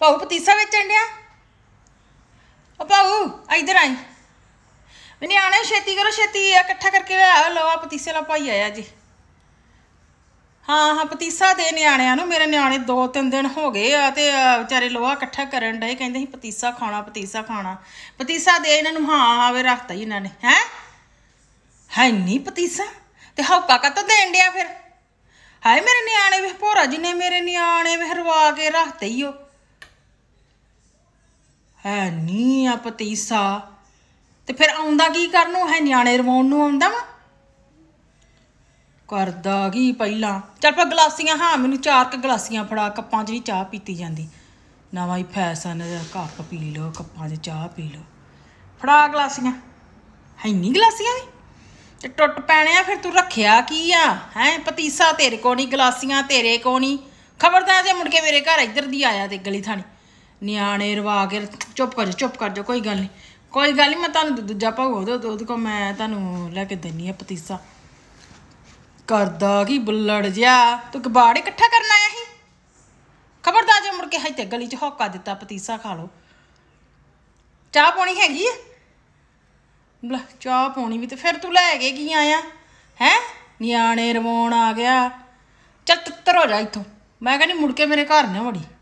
ਭਾਉ ਪਤੀਸਾ ਵੇਚਣ ਡਿਆ ਉਹ ਭਾਉ ਇਧਰ ਆਈ ਨਿਆਣੇ ਛੇਤੀ ਕਰੋ ਛੇਤੀ ਇਕੱਠਾ ਕਰਕੇ ਲੈ ਆਓ ਲੋ ਆ ਪਤੀਸੇ ਲਾ ਪਾਈ ਆਇਆ ਜੀ ਹਾਂ ਹਾਂ ਪਤੀਸਾ ਦੇ ਨਿਆਣਿਆਂ ਨੂੰ ਮੇਰੇ ਨਿਆਣੇ ਦੋ ਤਿੰਨ ਦਿਨ ਹੋ ਗਏ ਆ ਤੇ ਵਿਚਾਰੇ ਲੋਹਾ ਇਕੱਠਾ ਕਰਨ ਡਏ ਕਹਿੰਦੇ ਸੀ ਪਤੀਸਾ ਖਾਣਾ ਪਤੀਸਾ ਖਾਣਾ ਪਤੀਸਾ ਦੇ ਇਹਨਾਂ ਨੂੰ ਹਾਂ ਆਵੇ ਰੱਖਤਾ ਜੀ ਇਹਨਾਂ ਨੇ ਹੈ ਹੈ ਨਹੀਂ ਪਤੀਸਾ ਤੇ ਹੌਕਾ ਕਾ ਦੇਣ ਡਿਆ ਫਿਰ ਹਾਏ ਮੇਰੇ ਨਿਆਣੇ ਵੇ ਭੋਰਾ ਜਿਨੇ ਮੇਰੇ ਨਿਆਣੇ ਵੇ ਹਰਵਾ ਕੇ ਰੱਖਤੇ ਹੀ ਉਹ ਹੈ ਨਹੀਂ ਆ ਪਤੀਸਾ ਤੇ ਫਿਰ ਆਉਂਦਾ ਕੀ ਕਰਨ ਨੂੰ ਹੈ ਨਿਆਣੇ ਰਵਾਉਣ ਨੂੰ ਆਉਂਦਾ ਵਾ ਕਰਦਾ ਕੀ ਪਹਿਲਾਂ ਚਲ ਪਾ ਗਲਾਸੀਆਂ ਹਾਂ ਮੈਨੂੰ ਚਾਰ ਕ ਗਲਾਸੀਆਂ ਫੜਾ ਕੱਪਾਂ 'ਚ ਵੀ ਚਾਹ ਪੀਤੀ ਜਾਂਦੀ ਨਵਾਂ ਹੀ ਫੈਸ਼ਨ ਕੱਪ ਪੀ ਲਓ ਕੱਪਾਂ 'ਚ ਚਾਹ ਪੀ ਲਓ ਫੜਾ ਗਲਾਸੀਆਂ ਹੈ ਨੀ ਗਲਾਸੀਆਂ ਵੀ ਤੇ ਟੁੱਟ ਪੈਣੇ ਆ ਫਿਰ ਤੂੰ ਰੱਖਿਆ ਕੀ ਆ ਹੈ ਪਤੀਸਾ ਤੇਰੇ ਕੋ ਨਹੀਂ ਗਲਾਸੀਆਂ ਤੇਰੇ ਕੋ ਨਹੀਂ ਖਬਰਦਾਰ ਜੇ ਮੁੜ ਕੇ ਮੇਰੇ ਘਰ ਇੱਧਰ ਦੀ ਆਇਆ ਤੇ ਗਲੀ ਥਾਣੀ ਨਿਆਣੇ ਰਵਾ ਕੇ ਚੁੱਪ ਕਰ ਜਾ ਚੁੱਪ ਕਰ ਜਾ ਕੋਈ ਗੱਲ ਨਹੀਂ ਕੋਈ ਗੱਲ ਨਹੀਂ ਮੈਂ ਤੁਹਾਨੂੰ ਦੂਜਾ ਭਾਗੋ ਦੋ ਦੁੱਧ ਕੋ ਮੈਂ ਤੁਹਾਨੂੰ ਲੈ ਕੇ ਦਿੰਨੀ ਆ ਪਤੀਸਾ ਕਰਦਾ ਕੀ ਬੁੱਲੜ ਜਿਆ ਤੂੰ ਕਬਾੜ ਇਕੱਠਾ ਕਰਨ ਆਇਆ ਸੀ ਖਬਰਦਾਰ ਜੇ ਮੁੜ ਕੇ ਹਿੱਤੇ ਤੇ ਗਲੀ 'ਚ ਹੌਕਾ ਦਿੱਤਾ ਪਤੀਸਾ ਖਾ ਲੋ ਚਾਹ ਪਾਣੀ ਹੈਗੀ ਆ ਬਲਾ ਚਾਹ ਪਾਣੀ ਵੀ ਤੇ ਫਿਰ ਤੂੰ ਲੈ ਕੇ ਕੀ ਆਇਆ ਹੈ ਨਿਆਣੇ ਰਵਾਉਣ ਆ ਗਿਆ ਚੱਲ ਹੋ ਜਾ ਇਥੋਂ ਮੈਂ ਕਹਿੰਦੀ ਮੁੜ ਕੇ ਮੇਰੇ ਘਰ ਨਾ ਵੜੀ